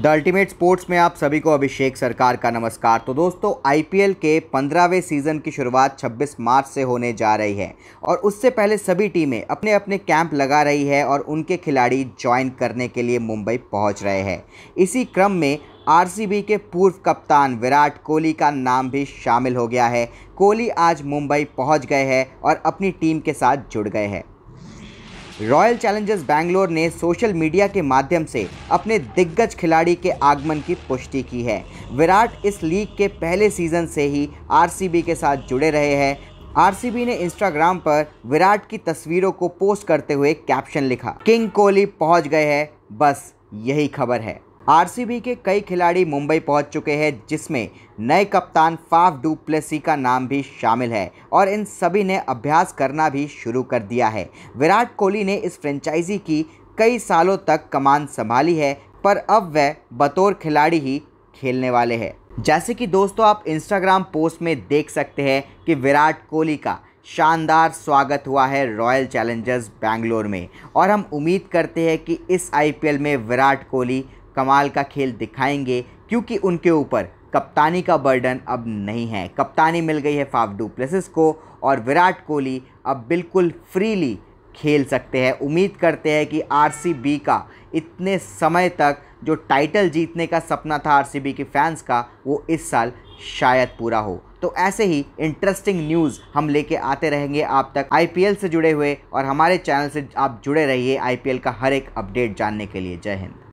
the ultimate sports में आप सभी को अभिषेक सरकार का नमस्कार तो दोस्तों आईपीएल के पंद्रहवें सीज़न की शुरुआत 26 मार्च से होने जा रही है और उससे पहले सभी टीमें अपने अपने कैंप लगा रही है और उनके खिलाड़ी ज्वाइन करने के लिए मुंबई पहुंच रहे हैं इसी क्रम में आरसीबी के पूर्व कप्तान विराट कोहली का नाम भी शामिल हो गया है कोहली आज मुंबई पहुँच गए हैं और अपनी टीम के साथ जुड़ गए हैं रॉयल चैलेंजर्स बैंगलोर ने सोशल मीडिया के माध्यम से अपने दिग्गज खिलाड़ी के आगमन की पुष्टि की है विराट इस लीग के पहले सीजन से ही आरसीबी के साथ जुड़े रहे हैं आरसीबी ने इंस्टाग्राम पर विराट की तस्वीरों को पोस्ट करते हुए कैप्शन लिखा किंग कोहली पहुंच गए हैं बस यही खबर है आरसीबी के कई खिलाड़ी मुंबई पहुंच चुके हैं जिसमें नए कप्तान फाफ डू का नाम भी शामिल है और इन सभी ने अभ्यास करना भी शुरू कर दिया है विराट कोहली ने इस फ्रेंचाइजी की कई सालों तक कमान संभाली है पर अब वह बतौर खिलाड़ी ही खेलने वाले हैं जैसे कि दोस्तों आप इंस्टाग्राम पोस्ट में देख सकते हैं कि विराट कोहली का शानदार स्वागत हुआ है रॉयल चैलेंजर्स बैंगलोर में और हम उम्मीद करते हैं कि इस आईपीएल में विराट कोहली कमाल का खेल दिखाएंगे क्योंकि उनके ऊपर कप्तानी का बर्डन अब नहीं है कप्तानी मिल गई है फाव डू प्लेसिस को और विराट कोहली अब बिल्कुल फ्रीली खेल सकते हैं उम्मीद करते हैं कि आरसीबी का इतने समय तक जो टाइटल जीतने का सपना था आरसीबी के फैंस का वो इस साल शायद पूरा हो तो ऐसे ही इंटरेस्टिंग न्यूज़ हम लेके आते रहेंगे आप तक आईपीएल से जुड़े हुए और हमारे चैनल से आप जुड़े रहिए आईपीएल का हर एक अपडेट जानने के लिए जय हिंद